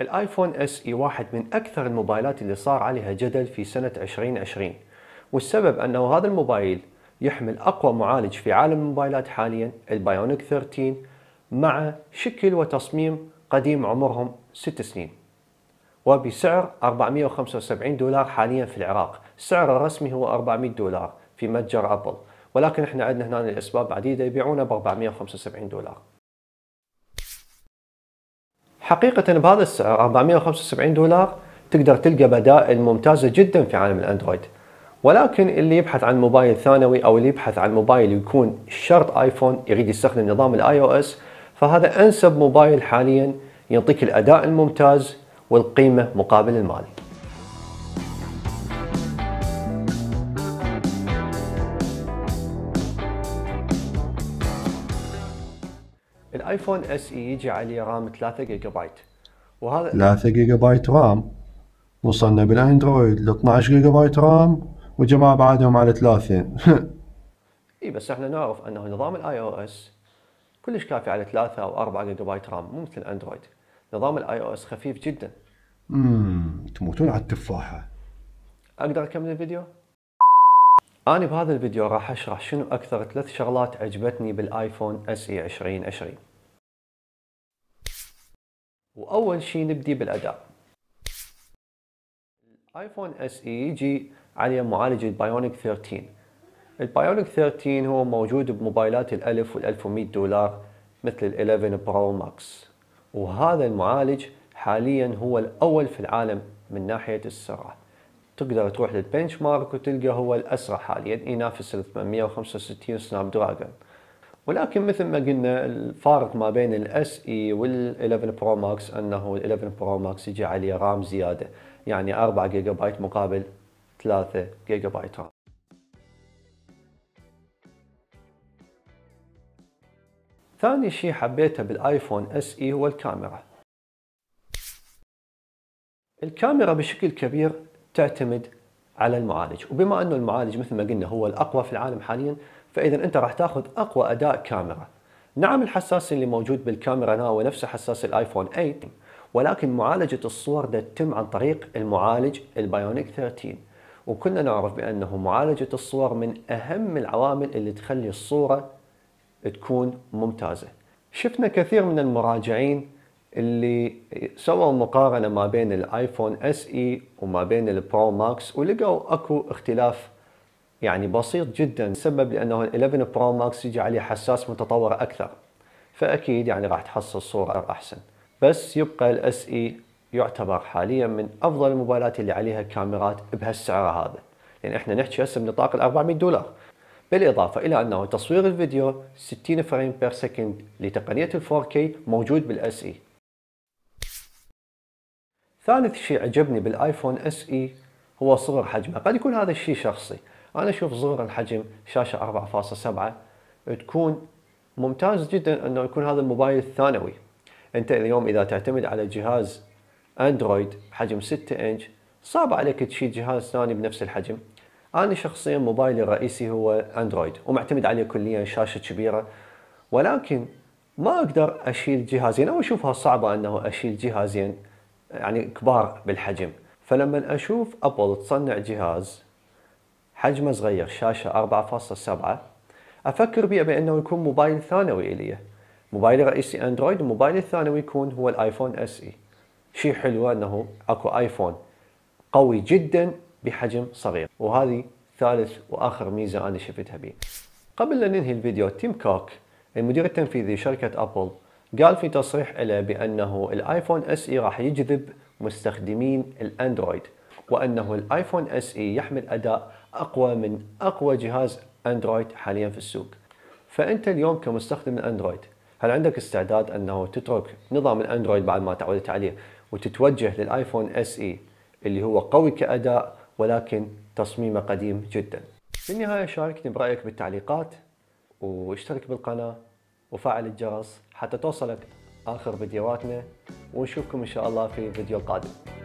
الايفون اس اي e واحد من اكثر الموبايلات اللي صار عليها جدل في سنة 2020 والسبب انه هذا الموبايل يحمل اقوى معالج في عالم الموبايلات حاليا البايونيك 13 مع شكل وتصميم قديم عمرهم 6 سنين وبسعر 475 دولار حاليا في العراق السعر الرسمي هو 400 دولار في متجر ابل ولكن احنا عندنا هنا لاسباب عديده يبيعونه ب 475 دولار حقيقه بهذا السعر 475 دولار تقدر تلقى بدائل ممتازه جدا في عالم الاندرويد ولكن اللي يبحث عن موبايل ثانوي او اللي يبحث عن موبايل يكون شرط ايفون يريد يستخدم نظام الاي او اس فهذا انسب موبايل حاليا يعطيك الاداء الممتاز والقيمه مقابل المال الايفون اس اي يجي عليه رام 3 جيجا بايت وهذا 3 جيجا بايت رام وصلنا بالاندرويد ل 12 جيجا بايت رام وجماعه بعدهم على ثلاثه اي بس احنا نعرف انه نظام الاي او اس كلش كافي على 3 او 4 جيجا بايت رام مو مثل الاندرويد نظام الاي او اس خفيف جدا اممم تموتون على التفاحه اقدر اكمل الفيديو؟ انا بهذا الفيديو راح اشرح شنو اكثر ثلاث شغلات عجبتني بالايفون اس اي 2020 واول شيء نبدي بالاداء الايفون اس اي يجي عليه معالج البايونيك 13 البايونيك 13 هو موجود بموبايلات الألف وال1100 دولار مثل ال11 برو ماكس وهذا المعالج حاليا هو الأول في العالم من ناحية السرعة تقدر تروح للبنش مارك وتلقى هو الأسرع حاليا ينافس ال 865 سناب دراجون ولكن مثل ما قلنا الفارق ما بين الاس اي وال11 برو ماكس انه ال11 برو ماكس يجي عليه رام زياده يعني 4 جيجا بايت مقابل 3 جيجا بايت رام ثاني شيء حبيته بالايفون اس اي e هو الكاميرا الكاميرا بشكل كبير تعتمد على المعالج وبما أنه المعالج مثل ما قلنا هو الأقوى في العالم حاليا فإذا أنت راح تاخذ أقوى أداء كاميرا نعم الحساس اللي موجود بالكاميرا هو نفسه حساس الايفون 8 ولكن معالجة الصور ده تتم عن طريق المعالج البايونيك 13 وكلنا نعرف بأنه معالجة الصور من أهم العوامل اللي تخلي الصورة تكون ممتازة شفنا كثير من المراجعين اللي سووا مقارنه ما بين الايفون اس اي e وما بين البرو ماكس ولقوا اكو اختلاف يعني بسيط جدا سبب لانه ال 11 برو ماكس يجي عليه حساس متطور اكثر فاكيد يعني راح تحصل صوره احسن بس يبقى الاس اي e يعتبر حاليا من افضل الموبايلات اللي عليها كاميرات بهالسعر هذا لان احنا نحكي هسه بنطاق ال 400 دولار بالإضافة إلى أنه تصوير الفيديو 60 فريم بير سكند لتقنية ال 4K موجود بالاس اي ثالث شيء عجبني بالايفون اس اي e هو صغر حجمه قد يكون هذا الشيء شخصي انا اشوف صغر الحجم شاشه 4.7 تكون ممتاز جدا انه يكون هذا الموبايل الثانوي انت اليوم اذا تعتمد على جهاز اندرويد حجم 6 انش صعب عليك تشيل جهاز ثاني بنفس الحجم انا شخصيا موبايلي الرئيسي هو اندرويد ومعتمد عليه كليا شاشه كبيره ولكن ما اقدر اشيل جهازين او اشوفها صعبه انه اشيل جهازين يعني كبار بالحجم فلما اشوف ابل تصنع جهاز حجمه صغير شاشه 4.7 افكر بيه بانه يكون موبايل ثانوي الي موبايلي رئيسي اندرويد وموبايلي الثانوي يكون هو الايفون اس اي شيء حلو انه اكو ايفون قوي جدا بحجم صغير وهذه ثالث واخر ميزه انا شفتها بيه قبل لا ننهي الفيديو تيم كوك المدير التنفيذي لشركه ابل قال في تصريح له بأنه الايفون اس اي e راح يجذب مستخدمين الاندرويد وأنه الايفون اس اي e يحمل أداء أقوى من أقوى جهاز اندرويد حاليا في السوق فأنت اليوم كمستخدم الاندرويد هل عندك استعداد أنه تترك نظام الاندرويد بعد ما تعودت عليه وتتوجه للايفون اس اي e اللي هو قوي كأداء ولكن تصميمه قديم جدا في النهاية شاركني برأيك بالتعليقات واشترك بالقناة وفعل الجرس حتى توصلك آخر فيديوهاتنا ونشوفكم إن شاء الله في الفيديو القادم